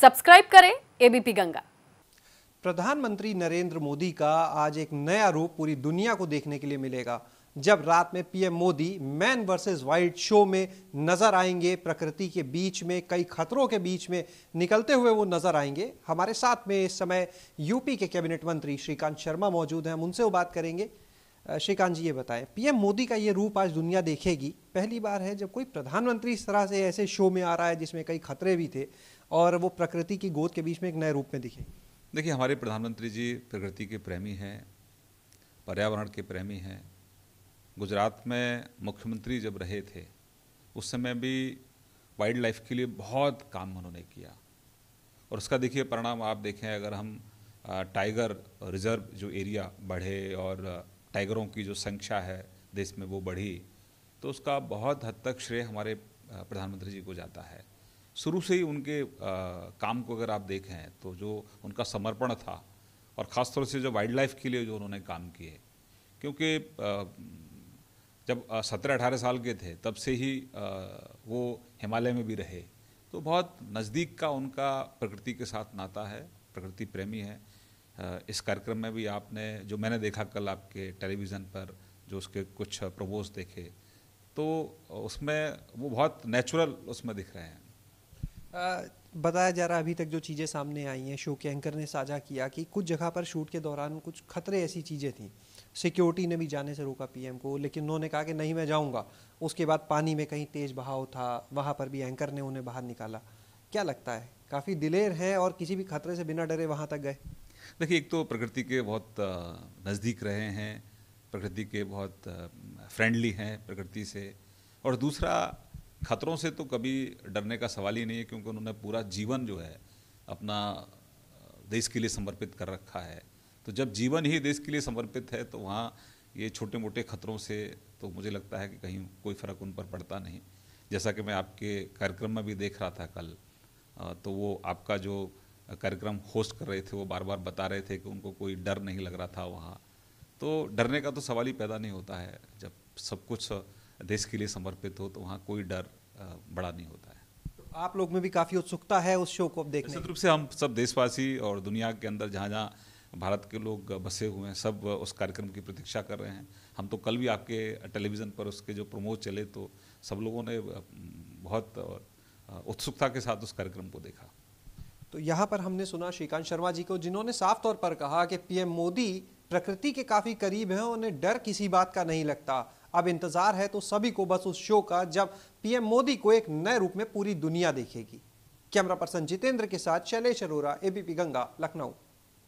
subscribe करें ABP Ganga प्रधानमंत्री नरेंद्र मोदी का आज एक नया रूप पूरी दुनिया को देखने के लिए मिलेगा जब रात में PM Modi man versus wild show में नजर आएंगे प्रकृति के बीच में कई खतरों के बीच में निकलते हुए वो नजर आएंगे हमारे साथ में इस समय यूपी के कैबिनेट मंत्री श्रीकांत शर्मा मौजूद हैं हम उनसे वो बात करेंगे श्रीकांत जी ये बताएं पीएम मोदी का ये रूप आज दुनिया देखेगी पहली बार है जब कोई प्रधानमंत्री इस तरह से ऐसे शो में आ रहा है जिसमें कई खतरे भी थे और वो प्रकृति की गोद के बीच में एक नए रूप में दिखे देखिए हमारे प्रधानमंत्री जी प्रकृति के प्रेमी हैं पर्यावरण के प्रेमी हैं गुजरात में मुख्यमंत्री जब रहे थे उस समय भी वाइल्ड लाइफ के लिए बहुत काम उन्होंने किया और उसका देखिए परिणाम आप देखें अगर हम टाइगर रिजर्व जो एरिया बढ़े और टाइगरों की जो संख्या है देश में वो बढ़ी तो उसका बहुत हद तक श्रेय हमारे प्रधानमंत्री जी को जाता है शुरू से ही उनके आ, काम को अगर आप देखें तो जो उनका समर्पण था और ख़ासतौर से जो वाइल्ड लाइफ के लिए जो उन्होंने काम किए क्योंकि जब सत्रह अठारह साल के थे तब से ही वो हिमालय में भी रहे तो बहुत नज़दीक का उनका प्रकृति के साथ नाता है प्रकृति प्रेमी है इस कार्यक्रम में भी आपने जो मैंने देखा कल आपके टेलीविज़न पर जो उसके कुछ प्रपोज देखे तो उसमें वो बहुत नेचुरल उसमें दिख रहे हैं आ, बताया जा रहा है अभी तक जो चीज़ें सामने आई हैं शो के एंकर ने साझा किया कि कुछ जगह पर शूट के दौरान कुछ खतरे ऐसी चीज़ें थी सिक्योरिटी ने भी जाने से रोका पीएम को लेकिन उन्होंने कहा कि नहीं मैं जाऊंगा उसके बाद पानी में कहीं तेज़ बहाव था वहाँ पर भी एंकर ने उन्हें बाहर निकाला क्या लगता है काफ़ी दिलेर हैं और किसी भी खतरे से बिना डरे वहाँ तक गए देखिए एक तो प्रकृति के बहुत नज़दीक रहे हैं प्रकृति के बहुत फ्रेंडली हैं प्रकृति से और दूसरा खतरों से तो कभी डरने का सवाल ही नहीं है क्योंकि उन्होंने पूरा जीवन जो है अपना देश के लिए समर्पित कर रखा है तो जब जीवन ही देश के लिए समर्पित है तो वहाँ ये छोटे मोटे खतरों से तो मुझे लगता है कि कहीं कोई फ़र्क उन पर पड़ता नहीं जैसा कि मैं आपके कार्यक्रम में भी देख रहा था कल तो वो आपका जो कार्यक्रम होस्ट कर रहे थे वो बार बार बता रहे थे कि उनको कोई डर नहीं लग रहा था वहाँ तो डरने का तो सवाल ही पैदा नहीं होता है जब सब कुछ देश के लिए समर्पित हो तो वहाँ कोई डर बड़ा नहीं होता है तो आप लोग में भी काफ़ी उत्सुकता है उस शो को अब देखने निश्चित रूप से हम सब देशवासी और दुनिया के अंदर जहाँ जहाँ भारत के लोग बसे हुए हैं सब उस कार्यक्रम की प्रतीक्षा कर रहे हैं हम तो कल भी आपके टेलीविज़न पर उसके जो प्रमोद चले तो सब लोगों ने बहुत उत्सुकता के साथ उस कार्यक्रम को देखा तो यहाँ पर हमने सुना श्रीकांत शर्मा जी को जिन्होंने साफ तौर पर कहा कि पीएम मोदी प्रकृति के काफ़ी करीब हैं उन्हें डर किसी बात का नहीं लगता अब इंतज़ार है तो सभी को बस उस शो का जब पीएम मोदी को एक नए रूप में पूरी दुनिया देखेगी कैमरा पर्सन जितेंद्र के साथ शैलेश अरोरा एबीपी गंगा लखनऊ